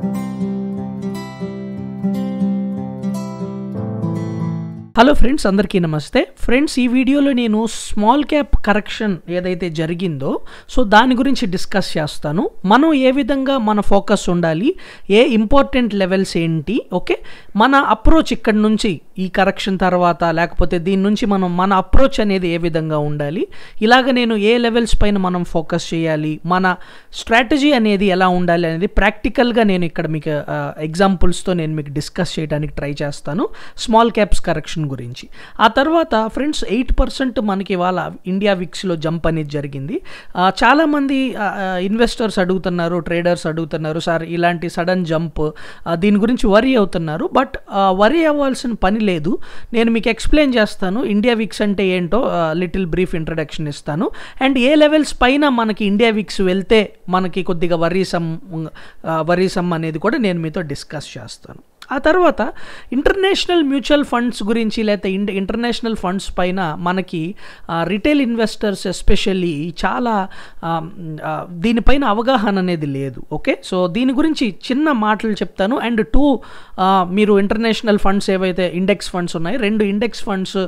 Thank you. Hello friends అందరికీ నమస్తే friends ఈ వీడియోలో నేను స్మాల్ క్యాప్ కరెక్షన్ ఏదైతే జరిగిందో సో దాని గురించి డిస్కస్ చేస్తాను మనం ఏ విధంగా మన ఫోకస్ ఉండాలి ఏ ఇంపార్టెంట్ లెవెల్స్ ఏంటి ఓకే మన అప్రోచ్ ఇక్కడ నుంచి ఈ కరెక్షన్ తర్వాత లేకపోతే దీని నుంచి మనం మన అప్రోచ్ అనేది ఏ విధంగా ఉండాలి ఇలాగ నేను ఏ లెవెల్స్ పైన మనం ఫోకస్ చేయాలి మన స్ట్రాటజీ అనేది ఎలా ఉండాలి అనేది ప్రాక్టికల్గా నేను ఇక్కడ మీకు ఎగ్జాంపుల్స్తో నేను మీకు డిస్కస్ చేయడానికి ట్రై చేస్తాను స్మాల్ క్యాప్స్ కరెక్షన్ గురించి ఆ తర్వాత ఫ్రెండ్స్ ఎయిట్ పర్సెంట్ మనకి ఇవాళ ఇండియా విక్స్లో జంప్ అనేది జరిగింది చాలామంది ఇన్వెస్టర్స్ అడుగుతున్నారు ట్రేడర్స్ అడుగుతున్నారు సార్ ఇలాంటి సడన్ జంప్ దీని గురించి వరీ అవుతున్నారు బట్ వరీ అవ్వాల్సిన పని లేదు నేను మీకు ఎక్స్ప్లెయిన్ చేస్తాను ఇండియా విక్స్ అంటే ఏంటో లిటిల్ బ్రీఫ్ ఇంట్రడక్షన్ ఇస్తాను అండ్ ఏ లెవెల్స్ పైన మనకి ఇండియా విక్స్ వెళ్తే మనకి కొద్దిగా వరీసం వరీసం అనేది కూడా నేను మీతో డిస్కస్ చేస్తాను ఆ తర్వాత ఇంటర్నేషనల్ మ్యూచువల్ ఫండ్స్ గురించి లేకపోతే ఇంట ఇంటర్నేషనల్ ఫండ్స్ పైన మనకి రిటైల్ ఇన్వెస్టర్స్ ఎస్పెషల్లీ చాలా దీనిపైన అవగాహన అనేది లేదు ఓకే సో దీని గురించి చిన్న మాటలు చెప్తాను అండ్ టూ మీరు ఇంటర్నేషనల్ ఫండ్స్ ఏవైతే ఇండెక్స్ ఫండ్స్ ఉన్నాయి రెండు ఇండెక్స్ ఫండ్స్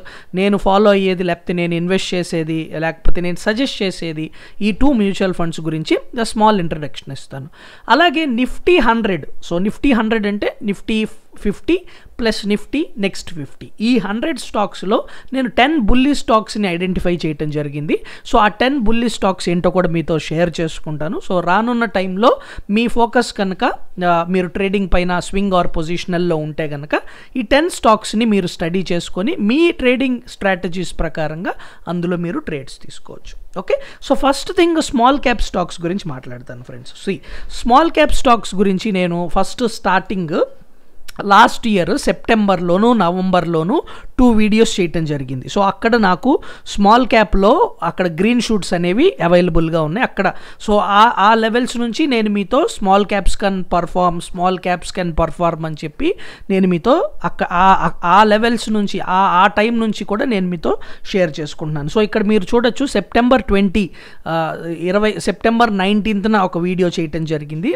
నేను ఫాలో అయ్యేది లేకపోతే నేను ఇన్వెస్ట్ చేసేది లేకపోతే నేను సజెస్ట్ చేసేది ఈ టూ మ్యూచువల్ ఫండ్స్ గురించి స్మాల్ ఇంట్రడక్షన్ ఇస్తాను అలాగే Nifty hundred so Nifty hundred అంటే నిఫ్టీ నిఫ్ fifty plus Nifty next fifty ఈ హండ్రెడ్ స్టాక్స్లో నేను టెన్ బుల్లీ స్టాక్స్ని ఐడెంటిఫై చేయడం జరిగింది సో ఆ టెన్ బుల్లీ స్టాక్స్ ఏంటో కూడా మీతో షేర్ చేసుకుంటాను సో రానున్న టైంలో మీ ఫోకస్ కనుక మీరు ట్రేడింగ్ పైన స్వింగ్ ఆర్ పొజిషనల్లో ఉంటే కనుక ఈ టెన్ స్టాక్స్ని మీరు స్టడీ చేసుకొని మీ ట్రేడింగ్ స్ట్రాటజీస్ ప్రకారంగా అందులో మీరు ట్రేడ్స్ తీసుకోవచ్చు okay so first thing small cap stocks గురించి మాట్లాడతాను friends see small cap stocks గురించి నేను ఫస్ట్ స్టార్టింగ్ లాస్ట్ ఇయర్ సెప్టెంబర్లోను నవంబర్లోను టూ వీడియోస్ చేయటం జరిగింది సో అక్కడ నాకు స్మాల్ క్యాప్లో అక్కడ గ్రీన్ షూట్స్ అనేవి అవైలబుల్గా ఉన్నాయి అక్కడ సో ఆ ఆ లెవెల్స్ నుంచి నేను మీతో small caps can perform small caps can perform అని చెప్పి నేను మీతో అక్క ఆ లెవెల్స్ నుంచి ఆ ఆ టైం నుంచి కూడా నేను మీతో షేర్ చేసుకుంటున్నాను సో ఇక్కడ మీరు చూడొచ్చు సెప్టెంబర్ ట్వంటీ ఇరవై సెప్టెంబర్ నైన్టీన్త్న ఒక వీడియో చేయటం జరిగింది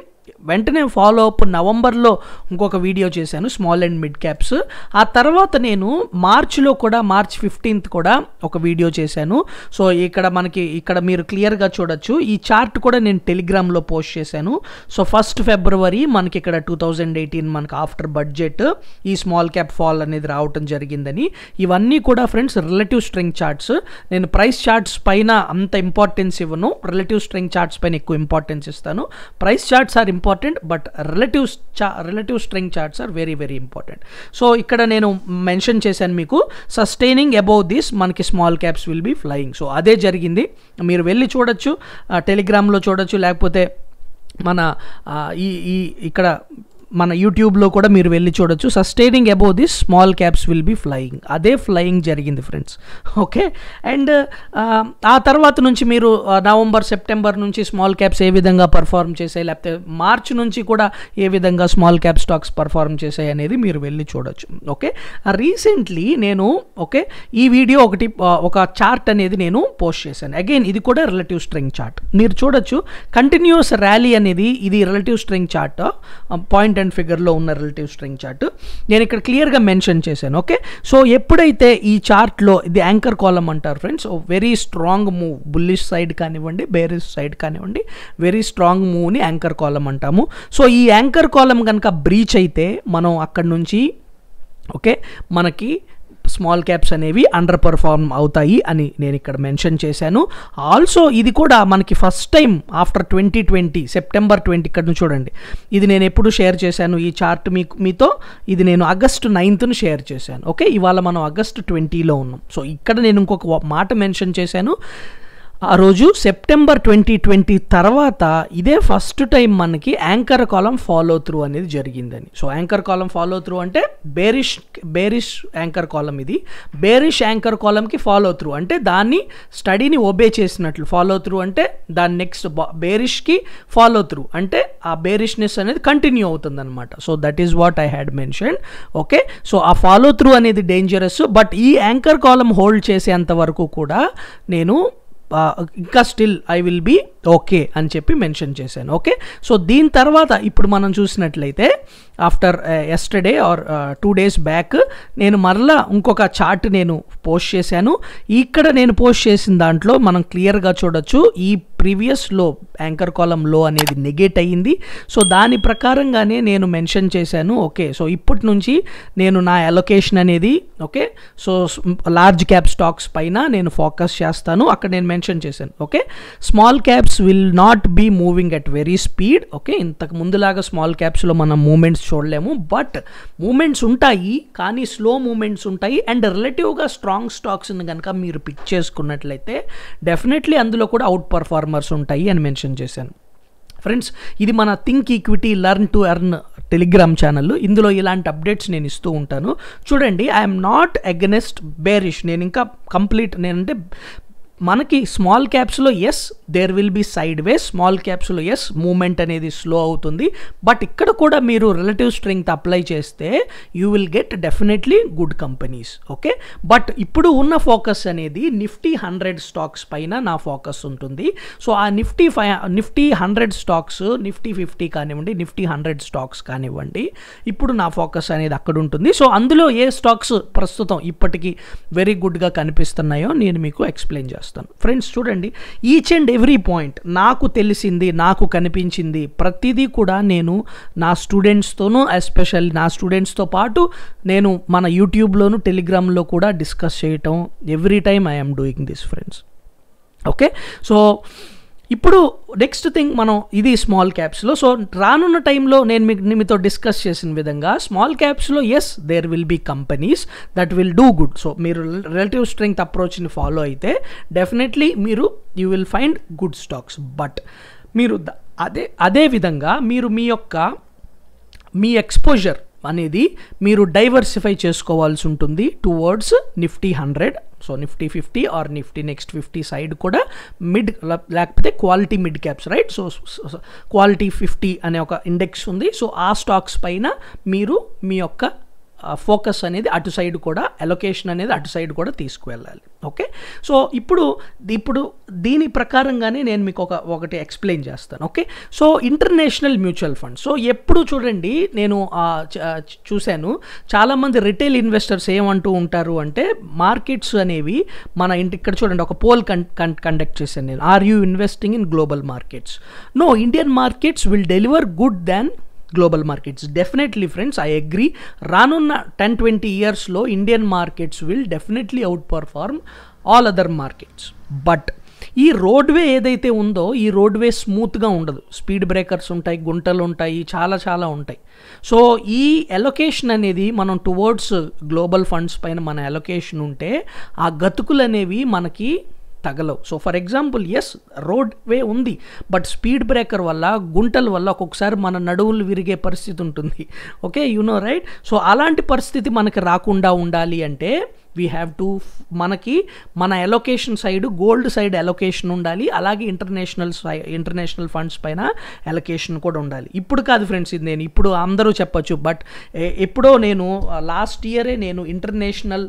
వెంటనే ఫాలో అప్ నవంబర్లో ఇంకొక వీడియో చేశాను స్మాల్ అండ్ మిడ్ క్యాప్స్ ఆ తర్వాత నేను మార్చ్లో కూడా మార్చ్ ఫిఫ్టీన్త్ కూడా ఒక వీడియో చేశాను సో ఇక్కడ మనకి ఇక్కడ మీరు క్లియర్గా చూడొచ్చు ఈ చార్ట్ కూడా నేను టెలిగ్రామ్లో పోస్ట్ చేశాను సో ఫస్ట్ ఫిబ్రవరి మనకి ఇక్కడ టూ థౌజండ్ ఎయిటీన్ మనకి ఆఫ్టర్ బడ్జెట్ ఈ స్మాల్ క్యాప్ ఫాల్ అనేది రావటం జరిగిందని ఇవన్నీ కూడా ఫ్రెండ్స్ రిలేటివ్ స్ట్రింగ్ చార్ట్స్ నేను ప్రైస్ చార్ట్స్ పైన అంత ఇంపార్టెన్స్ ఇవ్వను రిలేటివ్ స్ట్రింగ్ చార్ట్స్ పైన ఎక్కువ ఇంపార్టెన్స్ ఇస్తాను price charts are important important but relative చా relative strength charts are very very important so ఇక్కడ నేను మెన్షన్ చేశాను మీకు సస్టైనింగ్ అబౌవ్ దిస్ మనకి small caps will be flying so అదే జరిగింది మీరు వెళ్ళి చూడొచ్చు టెలిగ్రామ్లో చూడొచ్చు లేకపోతే మన ఈ ఈ ఇక్కడ మన యూట్యూబ్లో కూడా మీరు వెళ్ళి చూడొచ్చు sustaining above this small caps will be flying అదే ఫ్లయింగ్ జరిగింది ఫ్రెండ్స్ ఓకే అండ్ ఆ తర్వాత నుంచి మీరు నవంబర్ uh, సెప్టెంబర్ నుంచి స్మాల్ క్యాప్స్ ఏ విధంగా పర్ఫార్మ్ చేసాయి లేకపోతే మార్చ్ నుంచి కూడా ఏ విధంగా స్మాల్ క్యాప్ స్టాక్స్ పర్ఫార్మ్ చేశాయి అనేది మీరు వెళ్ళి చూడొచ్చు ఓకే రీసెంట్లీ uh, నేను ఓకే ఈ వీడియో ఒకటి uh, ఒక చార్ట్ అనేది నేను పోస్ట్ చేశాను అగైన్ ఇది కూడా రిలేటివ్ స్ట్రింగ్ చార్ట్ మీరు చూడొచ్చు కంటిన్యూస్ ర్యాలీ అనేది ఇది relative strength chart point important ఫిగర్లో ఉన్న రిలేటివ్ స్ట్రింగ్ చార్ట్ నేను ఇక్కడ క్లియర్గా మెన్షన్ చేశాను ఓకే సో ఎప్పుడైతే ఈ చార్ట్లో ఇది యాంకర్ కాలం అంటారు friends very strong move bullish side కానివ్వండి బేరిష్ సైడ్ కానివ్వండి వెరీ స్ట్రాంగ్ మూవ్ని యాంకర్ కాలం అంటాము సో ఈ యాంకర్ కాలం కనుక బ్రీచ్ అయితే మనం అక్కడ నుంచి ఓకే మనకి స్మాల్ క్యాప్స్ అనేవి అండర్ పర్ఫార్మ్ అవుతాయి అని నేను ఇక్కడ మెన్షన్ చేశాను ఆల్సో ఇది కూడా మనకి first time after twenty twenty September twenty ఇక్కడ చూడండి ఇది నేను ఎప్పుడు షేర్ చేశాను ఈ చార్ట్ మీకు మీతో ఇది నేను ఆగస్టు నైన్త్ను షేర్ చేశాను ఓకే ఇవాళ మనం ఆగస్టు ట్వంటీలో ఉన్నాం సో ఇక్కడ నేను ఇంకొక మాట మెన్షన్ చేశాను ఆ రోజు సెప్టెంబర్ ట్వంటీ ట్వంటీ తర్వాత ఇదే ఫస్ట్ టైం మనకి యాంకర్ కాలం ఫాలో త్రూ అనేది జరిగిందని సో యాంకర్ కాలం ఫాలో త్రూ అంటే బేరిష్ బేరిష్ యాంకర్ కాలం ఇది బేరిష్ యాంకర్ కాలంకి ఫాలో త్రూ అంటే దాన్ని స్టడీని ఒబే చేసినట్లు ఫాలో త్రూ అంటే దాని నెక్స్ట్ బేరిష్కి ఫాలో త్రూ అంటే ఆ బేరిష్నెస్ అనేది కంటిన్యూ అవుతుందన్నమాట so that is what I had mention okay so ఆ ఫాలో త్రూ అనేది డేంజరస్ బట్ ఈ యాంకర్ కాలం హోల్డ్ చేసేంత వరకు కూడా నేను ఇంకా still I will be okay అని చెప్పి మెన్షన్ చేశాను ఓకే సో దీని తర్వాత ఇప్పుడు మనం చూసినట్లయితే after yesterday or two days back నేను మరలా ఇంకొక చార్ట్ నేను పోస్ట్ చేశాను ఇక్కడ నేను పోస్ట్ చేసిన దాంట్లో మనం క్లియర్గా చూడొచ్చు ఈ ప్రీవియస్ లో యాంకర్ కాలం లో అనేది నెగేట్ అయ్యింది సో దాని ప్రకారంగానే నేను మెన్షన్ చేశాను ఓకే సో ఇప్పటి నుంచి నేను నా అలొకేషన్ అనేది okay so large cap stocks పైన నేను ఫోకస్ చేస్తాను అక్కడ నేను మెన్షన్ చేశాను okay small caps will not be moving at very speed okay ఇంతకు ముందులాగా స్మాల్ క్యాప్స్లో మనం మూమెంట్స్ చూడలేము బట్ మూమెంట్స్ ఉంటాయి కానీ స్లో మూమెంట్స్ ఉంటాయి అండ్ రిలేటివ్గా స్ట్రాంగ్ స్టాక్స్ని కనుక మీరు పిక్ చేసుకున్నట్లయితే డెఫినెట్లీ అందులో కూడా అవుట్ పర్ఫార్మర్స్ ఉంటాయి అని మెన్షన్ చేశాను ఫ్రెండ్స్ ఇది మన think equity learn to earn telegram channel ఇందులో ఇలాంటి అప్డేట్స్ నేను ఇస్తూ ఉంటాను చూడండి ఐఎమ్ నాట్ అగెనెస్ట్ బేరిష్ నేను ఇంకా కంప్లీట్ నేనంటే మనకి స్మాల్ క్యాప్స్లో yes there will be sideways small క్యాప్స్లో ఎస్ మూమెంట్ అనేది స్లో అవుతుంది బట్ ఇక్కడ కూడా మీరు రిలేటివ్ స్ట్రెంగ్త్ అప్లై చేస్తే you will get definitely good companies okay but ఇప్పుడు ఉన్న ఫోకస్ అనేది నిఫ్టీ హండ్రెడ్ స్టాక్స్ పైన నా ఫోకస్ ఉంటుంది సో ఆ నిఫ్టీ ఫై Nifty hundred stocks Nifty fifty కానివ్వండి నిఫ్టీ హండ్రెడ్ స్టాక్స్ కానివ్వండి ఇప్పుడు నా ఫోకస్ అనేది అక్కడ ఉంటుంది సో అందులో ఏ స్టాక్స్ ప్రస్తుతం ఇప్పటికీ వెరీ గుడ్గా కనిపిస్తున్నాయో నేను మీకు ఎక్స్ప్లెయిన్ చేస్తాను వస్తాను ఫ్రెండ్స్ చూడండి ఈచ్ అండ్ ఎవ్రీ పాయింట్ నాకు తెలిసింది నాకు కనిపించింది ప్రతిదీ కూడా నేను నా స్టూడెంట్స్తోనూ ఎస్పెషల్లీ నా స్టూడెంట్స్తో పాటు నేను మన యూట్యూబ్లోను టెలిగ్రామ్లో కూడా డిస్కస్ చేయటం every time I'm doing this friends okay so ఇప్పుడు నెక్స్ట్ థింగ్ మనం ఇది స్మాల్ క్యాప్స్లో సో రానున్న టైంలో నేను మీకు మీతో డిస్కస్ చేసిన విధంగా స్మాల్ క్యాప్స్లో yes there will be companies that will do good so మీరు రిలేటివ్ స్ట్రెంగ్త్ అప్రోచ్ని ఫాలో అయితే డెఫినెట్లీ మీరు you will find good stocks but మీరు అదే అదే విధంగా మీరు మీ యొక్క మీ ఎక్స్పోజర్ అనేది మీరు డైవర్సిఫై చేసుకోవాల్సి ఉంటుంది towards Nifty hundred so Nifty fifty or Nifty next fifty side కూడా మిడ్ లేకపోతే quality mid caps right so quality fifty అనే ఒక ఇండెక్స్ ఉంది సో ఆ స్టాక్స్ పైన మీరు మీ యొక్క ఫోకస్ అనేది అటు సైడ్ కూడా అలొకేషన్ అనేది అటు సైడ్ కూడా తీసుకువెళ్ళాలి ఓకే సో ఇప్పుడు ఇప్పుడు దీని ప్రకారంగానే నేను మీకు ఒక ఒకటి ఎక్స్ప్లెయిన్ చేస్తాను okay so international mutual fund so ఎప్పుడు చూడండి నేను చూశాను చాలామంది రిటైల్ ఇన్వెస్టర్స్ ఏమంటూ ఉంటారు అంటే మార్కెట్స్ అనేవి మన ఇంటి ఇక్కడ చూడండి ఒక పోల్ కన్ కండక్ట్ చేశాను నేను are you investing in global markets no Indian markets will deliver good than global markets definitely friends I agree రానున్న టెన్ ట్వంటీ ఇయర్స్లో Indian markets will definitely outperform all other markets but ఈ roadway ఏదైతే ఉందో ఈ roadway స్మూత్గా ఉండదు speed breakers ఉంటాయి గుంటలు ఉంటాయి చాలా చాలా ఉంటాయి సో ఈ ఎలొకేషన్ అనేది మనం టువర్డ్స్ గ్లోబల్ ఫండ్స్ పైన మన ఎలొకేషన్ ఉంటే ఆ గతుకులు అనేవి మనకి తగలవు so for example yes roadway ఉంది బట్ స్పీడ్ బ్రేకర్ వల్ల గుంటల వల్ల ఒక్కొక్కసారి మన నడువులు విరిగే పరిస్థితి ఉంటుంది okay you know right so అలాంటి పరిస్థితి మనకి రాకుండా ఉండాలి అంటే వీ హ్యావ్ టు మనకి మన allocation side gold side allocation ఉండాలి అలాగే ఇంటర్నేషనల్ ఇంటర్నేషనల్ ఫండ్స్ పైన ఎలొకేషన్ కూడా ఉండాలి ఇప్పుడు కాదు ఫ్రెండ్స్ ఇది నేను ఇప్పుడు అందరూ చెప్పచ్చు బట్ ఎప్పుడో నేను లాస్ట్ ఇయరే నేను ఇంటర్నేషనల్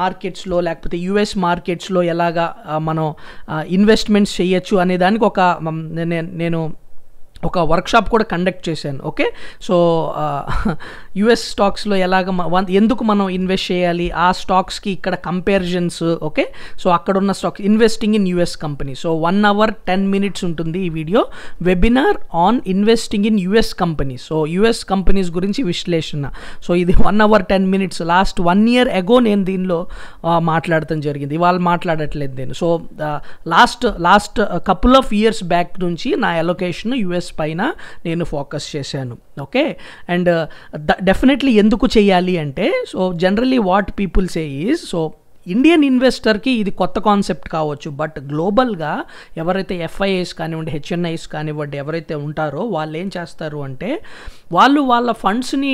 మార్కెట్స్లో లేకపోతే యుఎస్ మార్కెట్స్లో ఎలాగా మనం ఇన్వెస్ట్మెంట్స్ చేయొచ్చు అనే దానికి ఒక నేను ఒక వర్క్షాప్ కూడా కండక్ట్ చేశాను ఓకే సో యుఎస్ స్టాక్స్లో ఎలాగ ఎందుకు మనం ఇన్వెస్ట్ చేయాలి ఆ స్టాక్స్కి ఇక్కడ కంపారిజన్స్ ఓకే సో అక్కడ ఉన్న stocks investing in US company so one hour ten minutes ఉంటుంది ఈ video webinar on investing in US company so US companies గురించి విశ్లేషణ సో ఇది one hour ten minutes last one year ago నేను దీనిలో మాట్లాడటం జరిగింది ఇవాళ మాట్లాడట్లేదు నేను so last last couple of years back నుంచి నా ఎలొకేషన్ యుఎస్ పైన నేను ఫోకస్ చేశాను ఓకే అండ్ డెఫినెట్లీ ఎందుకు చేయాలి అంటే so generally what people say is so Indian ఇన్వెస్టర్కి ఇది కొత్త కాన్సెప్ట్ కావచ్చు బట్ గ్లోబల్గా ఎవరైతే ఎఫ్ఐఎస్ కానివ్వండి హెచ్ఎన్ఐస్ కానివ్వండి ఎవరైతే ఉంటారో వాళ్ళు ఏం చేస్తారు అంటే వాళ్ళు వాళ్ళ ఫండ్స్ని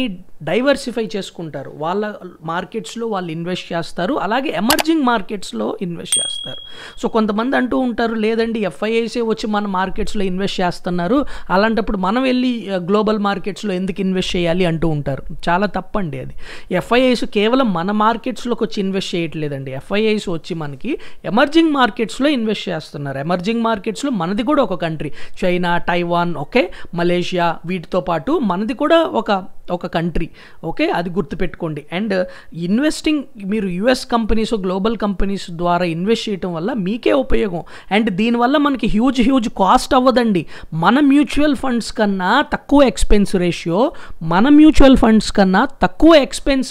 డైవర్సిఫై చేసుకుంటారు వాళ్ళ మార్కెట్స్లో వాళ్ళు ఇన్వెస్ట్ చేస్తారు అలాగే ఎమర్జింగ్ మార్కెట్స్లో ఇన్వెస్ట్ చేస్తారు సో కొంతమంది అంటూ ఉంటారు లేదండి ఎఫ్ఐఏసే వచ్చి మన మార్కెట్స్లో ఇన్వెస్ట్ చేస్తున్నారు అలాంటప్పుడు మనం వెళ్ళి గ్లోబల్ మార్కెట్స్లో ఎందుకు ఇన్వెస్ట్ చేయాలి అంటూ ఉంటారు చాలా తప్పండి అది ఎఫ్ఐఐస్ కేవలం మన మార్కెట్స్లోకి వచ్చి ఇన్వెస్ట్ చేయట్లేదండి కాదండి ఎఫ్ఐఐస్ వచ్చి మనకి ఎమర్జింగ్ మార్కెట్స్లో ఇన్వెస్ట్ చేస్తున్నారు ఎమర్జింగ్ మార్కెట్స్లో మనది కూడా ఒక country China Taiwan okay Malaysia వీటితో పాటు మనది కూడా ఒక ఒక కంట్రీ ఓకే అది గుర్తుపెట్టుకోండి అండ్ ఇన్వెస్టింగ్ మీరు యుఎస్ కంపెనీస్ గ్లోబల్ కంపెనీస్ ద్వారా ఇన్వెస్ట్ చేయడం వల్ల మీకే ఉపయోగం అండ్ దీనివల్ల మనకి హ్యూజ్ హ్యూజ్ కాస్ట్ అవ్వదండి మన మ్యూచువల్ ఫండ్స్ కన్నా తక్కువ ఎక్స్పెన్స్ రేషియో మన మ్యూచువల్ ఫండ్స్ కన్నా తక్కువ ఎక్స్పెన్స్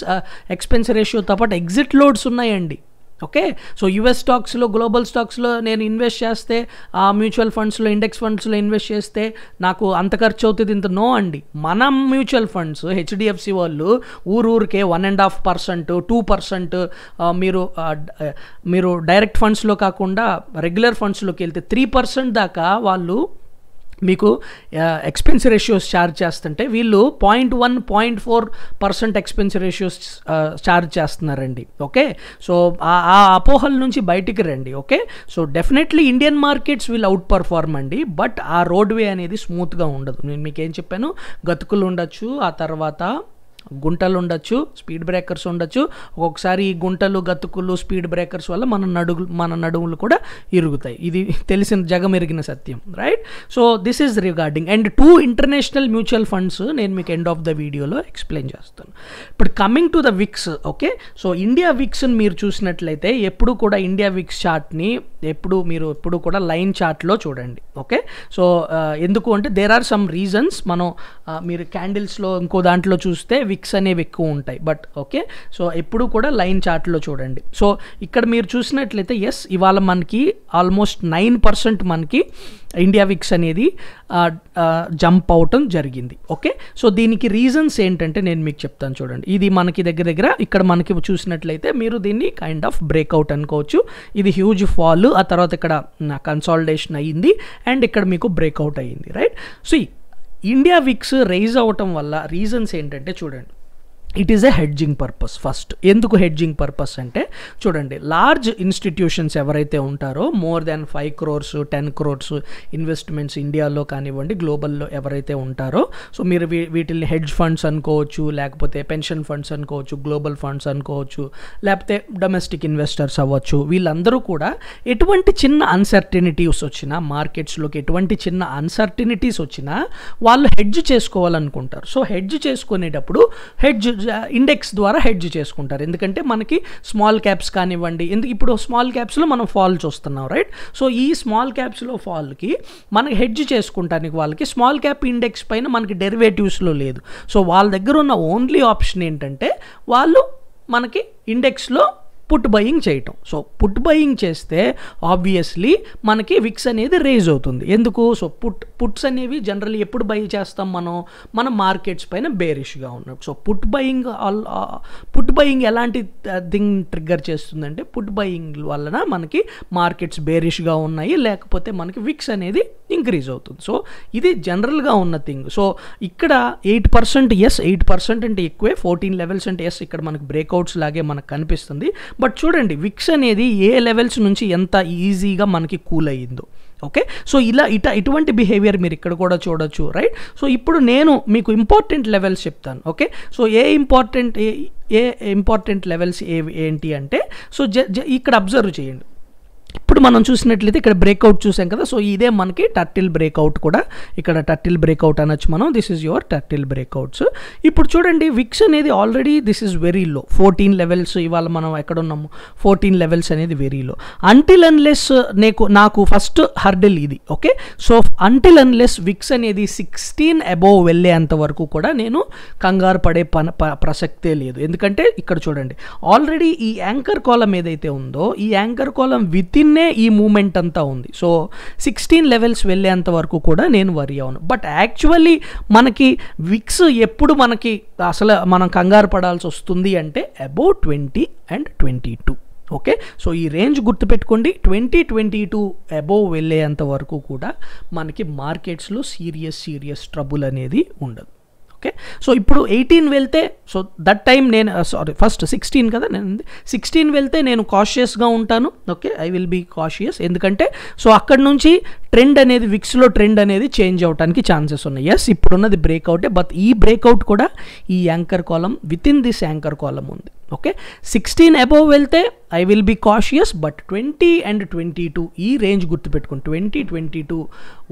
ఎక్స్పెన్స్ రేషియోతో పాటు ఎగ్జిట్ లోడ్స్ ఉన్నాయండి ఓకే సో యుఎస్ స్టాక్స్లో గ్లోబల్ స్టాక్స్లో నేను ఇన్వెస్ట్ చేస్తే ఆ మ్యూచువల్ ఫండ్స్లో ఇండెక్స్ ఫండ్స్లో ఇన్వెస్ట్ చేస్తే నాకు అంత ఖర్చు అవుతుంది ఇంత నో అండి మన మ్యూచువల్ ఫండ్స్ హెచ్డిఎఫ్సి వాళ్ళు ఊరూరికే one and half percent two percent మీరు మీరు డైరెక్ట్ ఫండ్స్లో కాకుండా రెగ్యులర్ ఫండ్స్లోకి వెళ్తే త్రీ పర్సెంట్ దాకా వాళ్ళు మీకు ఎక్స్పెన్స్ రేషియోస్ ఛార్జ్ చేస్తుంటే వీళ్ళు point one point four percent expense ratios charge చేస్తున్నారండి ఓకే సో ఆ అపోహల నుంచి బయటికి రండి okay so definitely Indian markets will outperform అండి బట్ ఆ రోడ్వే అనేది స్మూత్గా ఉండదు నేను మీకు ఏం చెప్పాను గతుకులు ఉండొచ్చు ఆ తర్వాత గుంటలు ఉండొచ్చు స్పీడ్ బ్రేకర్స్ ఉండొచ్చు ఒక్కొక్కసారి ఈ గుంటలు గతుకులు స్పీడ్ బ్రేకర్స్ వల్ల మన నడుగు మన నడుములు కూడా ఇరుగుతాయి ఇది తెలిసిన జగం ఎరిగిన సత్యం right so this is regarding and two international mutual funds నేను మీకు ఎండ్ ఆఫ్ ద వీడియోలో ఎక్స్ప్లెయిన్ చేస్తాను ఇప్పుడు coming to the VIX okay so India విక్స్ని మీరు చూసినట్లయితే ఎప్పుడు కూడా ఇండియా విక్స్ చార్ట్ని ఎప్పుడు మీరు ఎప్పుడు కూడా లైన్ చార్ట్లో చూడండి ఓకే సో uh, ఎందుకు అంటే దేర్ ఆర్ సమ్ రీజన్స్ మనం uh, మీరు క్యాండిల్స్లో ఇంకో దాంట్లో చూస్తే విక్స్ అనేవి ఎక్కువ ఉంటాయి బట్ ఓకే సో ఎప్పుడు కూడా లైన్ చార్ట్లో చూడండి సో ఇక్కడ మీరు చూసినట్లయితే ఎస్ ఇవాళ మనకి ఆల్మోస్ట్ నైన్ పర్సెంట్ మనకి ఇండియా విక్స్ అనేది జంప్ అవటం జరిగింది ఓకే సో దీనికి రీజన్స్ ఏంటంటే నేను మీకు చెప్తాను చూడండి ఇది మనకి దగ్గర దగ్గర ఇక్కడ మనకి చూసినట్లయితే మీరు దీన్ని కైండ్ ఆఫ్ బ్రేక్అవుట్ అనుకోవచ్చు ఇది హ్యూజ్ ఫాల్ ఆ తర్వాత ఇక్కడ కన్సాలిడేషన్ అయ్యింది అండ్ ఇక్కడ మీకు బ్రేక్అవుట్ అయ్యింది right so India VIX rise అవ్వటం వల్ల రీజన్స్ ఏంటంటే చూడండి it is a hedging purpose first ఎందుకు హెడ్జింగ్ పర్పస్ అంటే చూడండి లార్జ్ ఇన్స్టిట్యూషన్స్ ఎవరైతే ఉంటారో more than five crores ten crores investments ఇండియాలో కానివ్వండి గ్లోబల్లో ఎవరైతే ఉంటారో సో మీరు వీటిని హెడ్జ్ ఫండ్స్ అనుకోవచ్చు లేకపోతే పెన్షన్ ఫండ్స్ అనుకోవచ్చు గ్లోబల్ ఫండ్స్ అనుకోవచ్చు లేకపోతే డొమెస్టిక్ ఇన్వెస్టర్స్ అవ్వచ్చు వీళ్ళందరూ కూడా ఎటువంటి చిన్న అన్సర్టినిటీస్ వచ్చినా మార్కెట్స్లోకి ఎటువంటి చిన్న అన్సర్టినిటీస్ వచ్చినా వాళ్ళు హెడ్జ్ చేసుకోవాలనుకుంటారు సో హెడ్జ్ చేసుకునేటప్పుడు హెడ్జ్ ఇండెక్స్ ద్వారా హెడ్జ్ చేసుకుంటారు ఎందుకంటే మనకి స్మాల్ క్యాప్స్ కానివ్వండి ఎందుకు ఇప్పుడు స్మాల్ క్యాప్స్లో మనం ఫాల్ చూస్తున్నాం రైట్ సో ఈ స్మాల్ క్యాప్స్లో ఫాల్కి మనకి హెడ్జ్ చేసుకుంటానికి వాళ్ళకి స్మాల్ క్యాప్ ఇండెక్స్ పైన మనకి డెరివేటివ్స్లో లేదు సో వాళ్ళ దగ్గర ఉన్న ఓన్లీ ఆప్షన్ ఏంటంటే వాళ్ళు మనకి ఇండెక్స్లో పుట్ బయింగ్ చేయటం సో పుట్ బయింగ్ చేస్తే ఆబ్వియస్లీ మనకి విక్స్ అనేది రేజ్ అవుతుంది ఎందుకు సో పుట్ పుట్స్ అనేవి జనరల్లీ ఎప్పుడు బై చేస్తాం మనం మన మార్కెట్స్ పైన బేరిష్గా ఉన్నాడు so put buying put buying ఎలాంటి థింగ్ ట్రిగ్గర్ చేస్తుందంటే పుట్ బయింగ్ వలన మనకి మార్కెట్స్ బేరిష్గా ఉన్నాయి లేకపోతే మనకి విక్స్ అనేది ఇంక్రీజ్ అవుతుంది సో ఇది జనరల్గా ఉన్న థింగ్ సో ఇక్కడ eight percent yes eight percent అంటే ఎక్కువే ఫోర్టీన్ లెవెల్స్ అంటే ఎస్ ఇక్కడ మనకు బ్రేక్అవుట్స్ లాగే మనకు కనిపిస్తుంది బట్ చూడండి విక్స్ అనేది ఏ లెవెల్స్ నుంచి ఎంత ఈజీగా మనకి కూల్ అయ్యిందో ఓకే సో ఇలా ఇట ఇటువంటి బిహేవియర్ మీరు ఇక్కడ కూడా చూడొచ్చు రైట్ సో ఇప్పుడు నేను మీకు ఇంపార్టెంట్ లెవెల్స్ చెప్తాను okay so a important a important levels ఏవి ఏంటి అంటే సో ఇక్కడ అబ్జర్వ్ చేయండి మనం చూసినట్లయితే ఇక్కడ బ్రేక్అవుట్ చూసాం కదా సో ఇదే మనకి టర్టిల్ బ్రేక్అవుట్ కూడా ఇక్కడ టర్టిల్ బ్రేక్అవుట్ అనొచ్చు మనం this is your turtle breakouts ఇప్పుడు చూడండి విక్స్ అనేది already this is very low fourteen levels ఇవాళ మనం ఎక్కడ ఉన్నాము ఫోర్టీన్ లెవెల్స్ అనేది వెరీ లో అంటిల్ అన్లెస్ నీకు నాకు ఫస్ట్ హర్డిల్ ఇది okay so until unless VIX అనేది సిక్స్టీన్ అబోవ్ వెళ్ళేంత వరకు కూడా నేను కంగారు పడే పన ప్రసక్తే లేదు ఎందుకంటే ఇక్కడ చూడండి ఆల్రెడీ ఈ యాంకర్ కాలం ఏదైతే ఉందో ఈ యాంకర్ కాలం వితిన్నే ఈ మూమెంట్ అంతా ఉంది సో సిక్స్టీన్ లెవెల్స్ వెళ్ళేంత వరకు కూడా నేను వరి అవును బట్ యాక్చువల్లీ మనకి విక్స్ ఎప్పుడు మనకి అసలు మనం కంగారు పడాల్సి వస్తుంది అంటే about twenty and twenty two okay so ఈ రేంజ్ గుర్తుపెట్టుకోండి ట్వంటీ ట్వంటీ టూ అబోవ్ వెళ్ళేంత వరకు కూడా మనకి మార్కెట్స్లో సీరియస్ సీరియస్ ట్రబుల్ అనేది ఉండదు ఓకే సో ఇప్పుడు ఎయిటీన్ వెళ్తే సో దట్ టైం నేను సారీ ఫస్ట్ సిక్స్టీన్ కదా నేను సిక్స్టీన్ వెళ్తే నేను కాషియస్గా ఉంటాను okay I will be cautious ఎందుకంటే సో అక్కడ నుంచి ట్రెండ్ అనేది విక్స్లో ట్రెండ్ అనేది చేంజ్ అవడానికి ఛాన్సెస్ ఉన్నాయి ఎస్ ఇప్పుడున్నది బ్రేక్అవుటే బట్ ఈ బ్రేక్అవుట్ కూడా ఈ anchor column with in this anchor column ఉంది ఓకే సిక్స్టీన్ అబోవ్ వెళ్తే I will be cautious but twenty and twenty two ఈ రేంజ్ గుర్తుపెట్టుకోండి ట్వంటీ ట్వంటీ టూ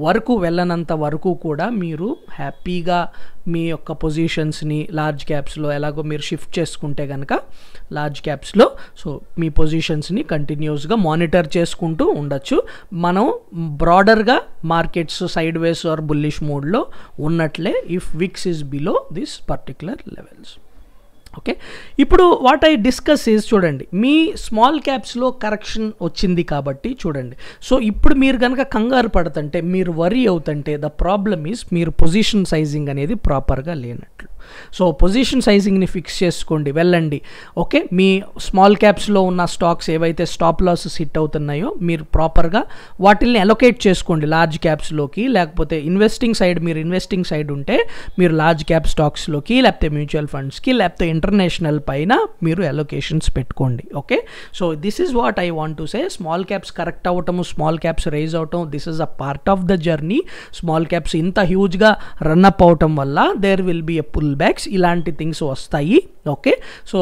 వరకు వెళ్ళనంత వరకు కూడా మీరు హ్యాపీగా మీ యొక్క పొజిషన్స్ని లార్జ్ క్యాప్స్లో ఎలాగో మీరు షిఫ్ట్ చేసుకుంటే కనుక లార్జ్ క్యాప్స్లో సో మీ పొజిషన్స్ని కంటిన్యూస్గా మానిటర్ చేసుకుంటూ ఉండొచ్చు మనం బ్రాడర్గా markets sideways are bullish మోడ్లో ఉన్నట్లే if VIX is below this particular levels okay ఇప్పుడు వాట్ ఐ డిస్కస్ ఇస్ చూడండి మీ స్మాల్ క్యాప్స్లో కరెక్షన్ వచ్చింది కాబట్టి చూడండి సో ఇప్పుడు మీరు కనుక కంగారు పడుతుంటే మీరు వరీ అవుతుంటే ద ప్రాబ్లమ్ ఈజ్ మీరు పొజిషన్ సైజింగ్ అనేది ప్రాపర్గా లేనట్లు సో పొజిషన్ సైజింగ్ని ఫిక్స్ చేసుకోండి వెళ్ళండి ఓకే మీ స్మాల్ క్యాప్స్లో ఉన్న స్టాక్స్ ఏవైతే స్టాప్ లాసెస్ హిట్ అవుతున్నాయో మీరు ప్రాపర్గా వాటిల్ని అలొకేట్ చేసుకోండి లార్జ్ క్యాప్స్లోకి లేకపోతే ఇన్వెస్టింగ్ సైడ్ మీరు ఇన్వెస్టింగ్ సైడ్ ఉంటే మీరు లార్జ్ క్యాప్ స్టాక్స్లోకి లేకపోతే మ్యూచువల్ ఫండ్స్కి లేకపోతే ఇంటర్నేషనల్ పైన మీరు అలొకేషన్స్ పెట్టుకోండి okay so this is what I want to say small caps correct అవ్వటము స్మాల్ క్యాప్స్ రేజ్ అవటం this is a part of the journey small caps ఇంత హ్యూజ్గా రన్అప్ అవటం వల్ల there will be a pullbacks ఇలాంటి things వస్తాయి okay so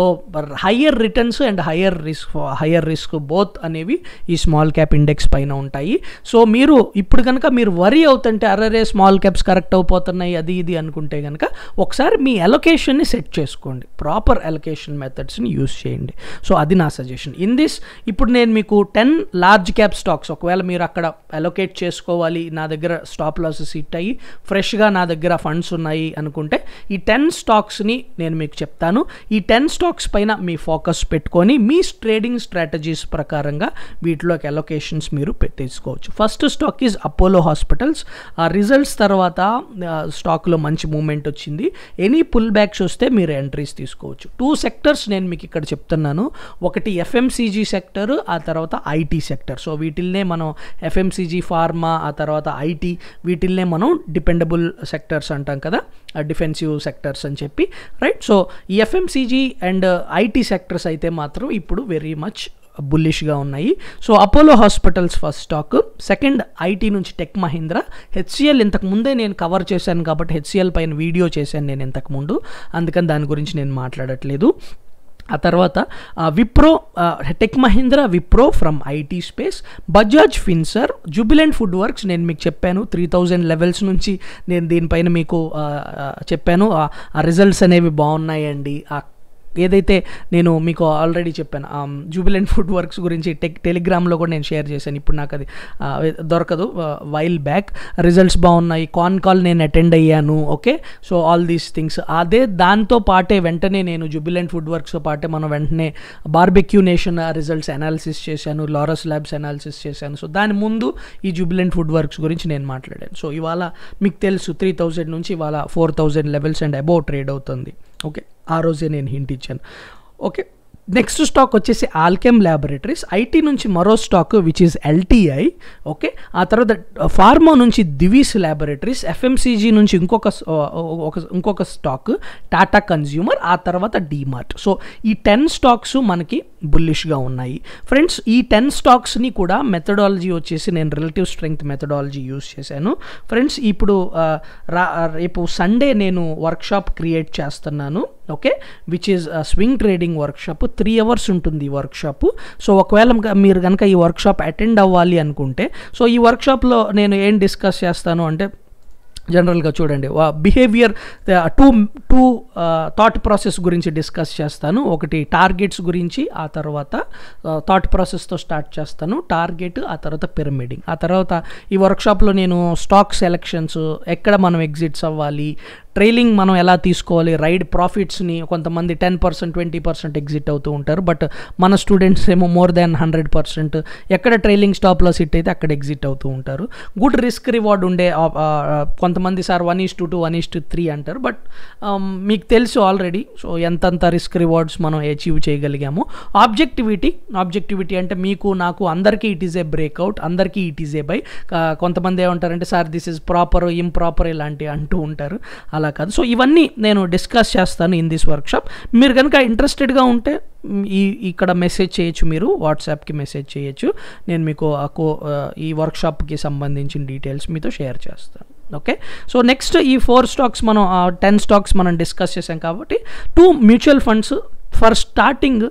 higher returns and higher risk higher risk both అనేవి ఈ స్మాల్ క్యాప్ ఇండెక్స్ పైన ఉంటాయి సో మీరు ఇప్పుడు కనుక మీరు వరీ అవుతుంటే అర్రరే స్మాల్ క్యాప్స్ కరెక్ట్ అయిపోతున్నాయి అది ఇది అనుకుంటే కనుక ఒకసారి మీ అలొకేషన్ని సెట్ చేసుకోండి ప్రాపర్ అలొకేషన్ మెథడ్స్ని యూస్ చేయండి సో అది నా సజెషన్ ఇన్ దిస్ ఇప్పుడు నేను మీకు టెన్ లార్జ్ క్యాప్ స్టాక్స్ ఒకవేళ మీరు అక్కడ అలొకేట్ చేసుకోవాలి నా దగ్గర స్టాప్ లాసెస్ హిట్ అయ్యి ఫ్రెష్గా నా దగ్గర ఫండ్స్ ఉన్నాయి అనుకుంటే ఈ టెన్ స్టాక్స్ని నేను మీకు చెప్తాను ఈ టెన్ స్టాక్స్ పైన మీ ఫోకస్ పెట్టుకొని మీ ట్రేడింగ్ స్ట్రాటజీస్ ప్రకారంగా వీటిలోకి అలొకేషన్స్ మీరు పెట్టేసుకోవచ్చు first stock is Apollo Hospitals ఆ రిజల్ట్స్ తర్వాత స్టాక్లో మంచి మూమెంట్ వచ్చింది ఎనీ పుల్ బ్యాక్స్ వస్తే మీరు ఎంట్రీస్ తీసుకోవచ్చు టూ సెక్టర్స్ నేను మీకు ఇక్కడ చెప్తున్నాను ఒకటి ఎఫ్ఎంసీజీ సెక్టర్ ఆ తర్వాత ఐటీ సెక్టర్ సో వీటిల్నే మనం ఎఫ్ఎంసీజీ ఫార్మా ఆ తర్వాత ఐటీ వీటిల్నే మనం డిపెండబుల్ సెక్టర్స్ అంటాం కదా డిఫెన్సివ్ సెక్టర్స్ సెక్టర్స్ అని చెప్పి right so FMCG and IT sectors అయితే మాత్రం ఇప్పుడు వెరీ మచ్ బుల్లిష్గా ఉన్నాయి so Apollo Hospitals first stock second IT నుంచి టెక్ మహీంద్ర హెచ్సిఎల్ ఇంతకుముందే నేను కవర్ చేశాను కాబట్టి హెచ్సిఎల్ పైన వీడియో చేశాను నేను ఇంతకుముందు అందుకని దాని గురించి నేను మాట్లాడట్లేదు ఆ తర్వాత Wipro tech Mahindra Wipro from IT space Bajaj Finserv Jubilant food works నేను మీకు చెప్పాను త్రీ థౌజండ్ లెవెల్స్ నుంచి నేను దీనిపైన మీకు చెప్పాను ఆ రిజల్ట్స్ అనేవి బాగున్నాయండి ఆ ఏదైతే నేను మీకు ఆల్రెడీ చెప్పాను జూబిలెంట్ ఫుడ్ వర్క్స్ గురించి టెక్ టెలిగ్రామ్లో కూడా నేను షేర్ చేశాను ఇప్పుడు నాకు అది దొరకదు వైల్ బ్యాక్ రిజల్ట్స్ బాగున్నాయి కాన్ కాల్ నేను అటెండ్ అయ్యాను okay so all these things అదే దాంతో పాటే వెంటనే నేను జూబిలెంట్ ఫుడ్ వర్క్స్తో పాటే మనం వెంటనే బార్బెక్యూ నేషన్ రిజల్ట్స్ అనాలిసిస్ చేశాను లారస్ ల్యాబ్స్ అనాలిసిస్ చేశాను సో దాని ముందు ఈ జూబిలెంట్ ఫుడ్ వర్క్స్ గురించి నేను మాట్లాడాను సో ఇవాళ మీకు తెలుసు త్రీ థౌజండ్ నుంచి ఇవాళ four thousand levels and above trade అవుతుంది ओके आ रोजे नैन हिंटन ओके నెక్స్ట్ స్టాక్ వచ్చేసి ఆల్కెమ్ ల్యాబొరేటరీస్ ఐటీ నుంచి మరో stock which is LTI okay ఆ తర్వాత ఫార్మా uh, నుంచి దివీస్ ల్యాబొరేటరీస్ ఎఫ్ఎంసీజీ నుంచి ఇంకొక uh, uh, ఇంకొక స్టాక్ టాటా కన్జ్యూమర్ ఆ తర్వాత డీమార్ట్ సో ఈ టెన్ స్టాక్స్ మనకి బుల్లిష్గా ఉన్నాయి ఫ్రెండ్స్ ఈ టెన్ స్టాక్స్ని కూడా మెథడాలజీ వచ్చేసి నేను రిలేటివ్ స్ట్రెంగ్త్ మెథడాలజీ యూస్ చేశాను ఫ్రెండ్స్ ఇప్పుడు రేపు సండే నేను వర్క్షాప్ క్రియేట్ చేస్తున్నాను okay which is swing trading workshop three hours ఉంటుంది ఈ వర్క్షాప్ సో ఒకవేళ మీరు కనుక ఈ వర్క్షాప్ అటెండ్ అవ్వాలి అనుకుంటే సో ఈ వర్క్షాప్లో నేను ఏం డిస్కస్ చేస్తాను అంటే జనరల్గా చూడండి behaviour to to thought process గురించి డిస్కస్ చేస్తాను ఒకటి టార్గెట్స్ గురించి ఆ తర్వాత థాట్ ప్రాసెస్తో స్టార్ట్ చేస్తాను టార్గెట్ ఆ తర్వాత పిరమిడింగ్ ఆ తర్వాత ఈ వర్క్షాప్లో నేను స్టాక్ సెలెక్షన్స్ ఎక్కడ మనం ఎగ్జిట్స్ అవ్వాలి ట్రైలింగ్ మనం ఎలా తీసుకోవాలి రైడ్ ప్రాఫిట్స్ని కొంతమంది ten percent twenty percent exit అవుతూ ఉంటారు బట్ మన స్టూడెంట్స్ ఏమో మోర్ దాన్ హండ్రెడ్ పర్సెంట్ ఎక్కడ ట్రైలింగ్ స్టాప్లో సిట్ అయితే అక్కడ ఎగ్జిట్ అవుతూ ఉంటారు గుడ్ రిస్క్ రివార్డ్ ఉండే కొంతమంది sir one is to two one is to three అంటారు బట్ మీకు తెలుసు ఆల్రెడీ సో ఎంతంత రిస్క్ రివార్డ్స్ మనం అచీవ్ చేయగలిగాము ఆబ్జెక్టివిటీ ఆబ్జెక్టివిటీ అంటే మీకు నాకు అందరికీ ఇట్ ఈజ్ ఏ బ్రేక్అవుట్ అందరికీ ఇట్ ఈజ్ ఏ బై కొంతమంది ఏమంటారంటే sir this is proper improper ఇలాంటి అంటూ ఉంటారు అలా కూడా కాదు సో ఇవన్నీ నేను డిస్కస్ చేస్తాను ఇన్ దిస్ వర్క్షాప్ మీరు కనుక ఇంట్రెస్టెడ్గా ఉంటే ఈ ఇక్కడ మెసేజ్ చేయొచ్చు మీరు వాట్సాప్కి మెసేజ్ చేయొచ్చు నేను మీకు ఆ కో ఈ వర్క్షాప్కి సంబంధించిన డీటెయిల్స్ మీతో షేర్ చేస్తాను ఓకే సో నెక్స్ట్ ఈ ఫోర్ స్టాక్స్ మనం టెన్ స్టాక్స్ మనం డిస్కస్ చేసాం కాబట్టి two mutual funds for starting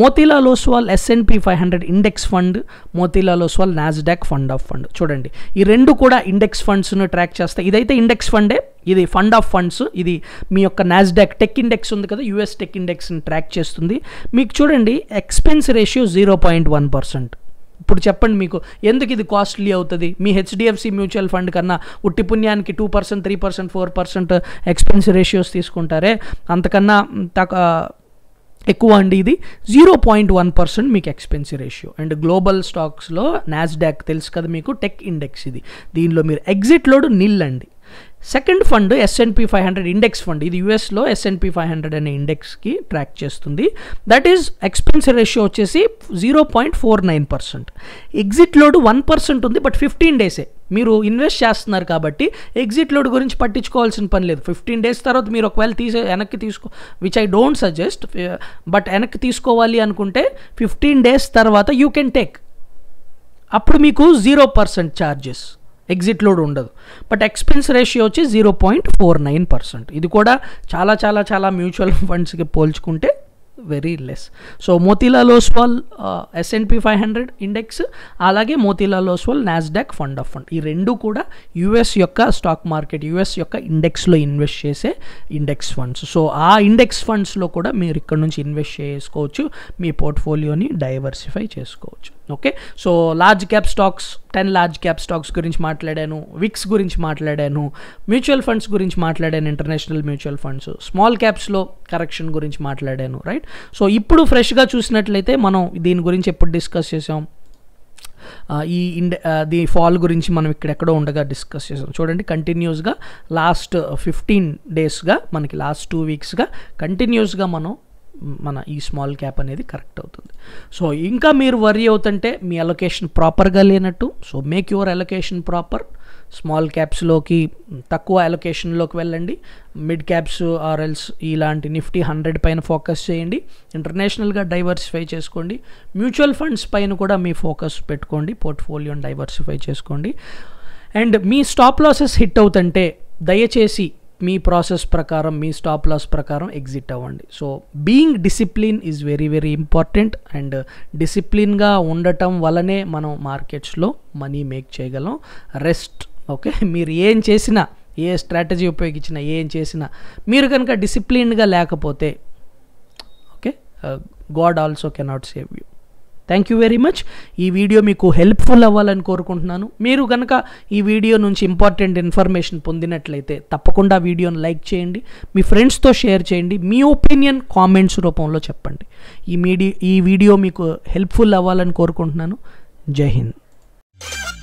Motilal Oswal S&P five hundred index fund Motilal Oswal Nasdaq fund of fund చూడండి ఈ రెండు కూడా ఇండెక్స్ ఫండ్స్ను ట్రాక్ చేస్తాయి ఇదైతే ఇండెక్స్ ఫండే ఇది ఫండ్ ఆఫ్ ఫండ్స్ ఇది మీ యొక్క నాస్డాక్ టెక్ ఇండెక్స్ ఉంది కదా యూఎస్ టెక్ ఇండెక్స్ని ట్రాక్ చేస్తుంది మీకు చూడండి expense ratio zero point one percent ఇప్పుడు చెప్పండి మీకు ఎందుకు ఇది కాస్ట్లీ అవుతుంది మీ హెచ్డిఎఫ్సి మ్యూచువల్ ఫండ్ కన్నా ఉట్టి పుణ్యానికి two percent three percent four percent expense ratios తీసుకుంటారే అంతకన్నా తక్కువ ఎక్కువ అండి ఇది జీరో పాయింట్ వన్ పర్సెంట్ మీకు ఎక్స్పెన్సివ్ రేషియో అండ్ గ్లోబల్ స్టాక్స్లో నాస్డాక్ తెలుసు కదా మీకు టెక్ ఇండెక్స్ ఇది దీనిలో మీరు ఎగ్జిట్ లోడ్ నిల్ అండి second fund S&P five hundred index fund ఇది యూఎస్లో ఎస్ఎన్పి ఫైవ్ హండ్రెడ్ అనే ఇండెక్స్కి ట్రాక్ చేస్తుంది దట్ ఈజ్ ఎక్స్పెన్స్ రేషియో వచ్చేసి zero point four nine percent exit load one percent ఉంది బట్ ఫిఫ్టీన్ డేసే మీరు ఇన్వెస్ట్ చేస్తున్నారు కాబట్టి ఎగ్జిట్ లోడ్ గురించి పట్టించుకోవాల్సిన పని లేదు ఫిఫ్టీన్ డేస్ తర్వాత మీరు ఒకవేళ తీసే వెనక్కి తీసుకో which I don't suggest but వెనక్కి తీసుకోవాలి అనుకుంటే ఫిఫ్టీన్ డేస్ తర్వాత యూ కెన్ టేక్ అప్పుడు మీకు zero percent charges exit load ఉండదు బట్ ఎక్స్పెన్స్ రేషియో వచ్చి zero point four nine percent ఇది కూడా చాలా చాలా చాలా మ్యూచువల్ ఫండ్స్కి పోల్చుకుంటే very less so Motilal Oswal S&P five hundred index అలాగే Motilal Oswal Nasdaq fund of fund ఈ రెండు కూడా యుఎస్ యొక్క స్టాక్ మార్కెట్ యుఎస్ యొక్క ఇండెక్స్లో ఇన్వెస్ట్ చేసే ఇండెక్స్ ఫండ్స్ సో ఆ ఇండెక్స్ ఫండ్స్లో కూడా మీరు ఇక్కడ నుంచి ఇన్వెస్ట్ చేసుకోవచ్చు మీ పోర్ట్ఫోలియోని డైవర్సిఫై చేసుకోవచ్చు okay so large cap stocks ten large cap stocks గురించి మాట్లాడాను విక్స్ గురించి మాట్లాడాను మ్యూచువల్ ఫండ్స్ గురించి మాట్లాడాను ఇంటర్నేషనల్ మ్యూచువల్ ఫండ్స్ స్మాల్ క్యాప్స్లో కరెక్షన్ గురించి మాట్లాడాను రైట్ సో ఇప్పుడు ఫ్రెష్గా చూసినట్లయితే మనం దీని గురించి ఎప్పుడు డిస్కస్ చేసాం ఈ ఇండ ది ఫాల్ గురించి మనం ఇక్కడెక్కడో ఉండగా డిస్కస్ చేసాం చూడండి కంటిన్యూస్గా లాస్ట్ ఫిఫ్టీన్ డేస్గా మనకి లాస్ట్ టూ వీక్స్గా కంటిన్యూస్గా మనం మన ఈ స్మాల్ క్యాప్ అనేది కరెక్ట్ అవుతుంది సో ఇంకా మీరు వరీ అవుతుంటే మీ అలొకేషన్ ప్రాపర్గా లేనట్టు so make your allocation proper small క్యాప్స్లోకి తక్కువ అలొకేషన్లోకి వెళ్ళండి మిడ్ క్యాప్స్ ఆర్ఎల్స్ ఇలాంటి నిఫ్టీ హండ్రెడ్ పైన ఫోకస్ చేయండి ఇంటర్నేషనల్గా డైవర్సిఫై చేసుకోండి మ్యూచువల్ ఫండ్స్ పైన కూడా మీ ఫోకస్ పెట్టుకోండి పోర్ట్ఫోలియోని డైవర్సిఫై చేసుకోండి అండ్ మీ స్టాప్ లాసెస్ హిట్ అవుతుంటే దయచేసి మీ ప్రాసెస్ ప్రకారం మీ స్టాప్ లాస్ ప్రకారం ఎగ్జిట్ అవ్వండి so being discipline is very very important and డిసిప్లిన్గా ఉండటం వలనే మనం మార్కెట్స్లో మనీ మేక్ చేయగలం రెస్ట్ ఓకే మీరు ఏం చేసినా ఏ స్ట్రాటజీ ఉపయోగించినా ఏం చేసినా మీరు కనుక డిసిప్లిన్గా లేకపోతే okay God also cannot save you thank you very much ఈ వీడియో మీకు హెల్ప్ఫుల్ అవ్వాలని కోరుకుంటున్నాను మీరు కనుక ఈ వీడియో నుంచి ఇంపార్టెంట్ ఇన్ఫర్మేషన్ పొందినట్లయితే తప్పకుండా వీడియోను లైక్ చేయండి మీ ఫ్రెండ్స్తో షేర్ చేయండి మీ ఒపీనియన్ కామెంట్స్ రూపంలో చెప్పండి ఈ మీడియో ఈ వీడియో మీకు హెల్ప్ఫుల్ అవ్వాలని కోరుకుంటున్నాను జై హింద్